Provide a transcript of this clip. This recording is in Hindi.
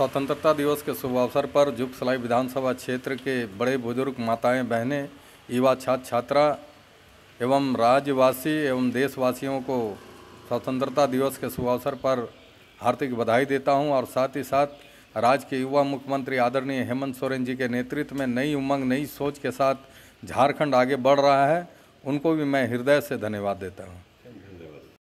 स्वतंत्रता दिवस के शुभ अवसर पर जुगसलाई विधानसभा क्षेत्र के बड़े बुजुर्ग माताएं बहनें युवा छात्र छात्रा एवं राज्यवासी एवं देशवासियों को स्वतंत्रता दिवस के शुभ अवसर पर हार्दिक बधाई देता हूं और साथ ही साथ राज्य के युवा मुख्यमंत्री आदरणीय हेमंत सोरेन जी के नेतृत्व में नई उमंग नई सोच के साथ झारखंड आगे बढ़ रहा है उनको भी मैं हृदय से धन्यवाद देता हूँ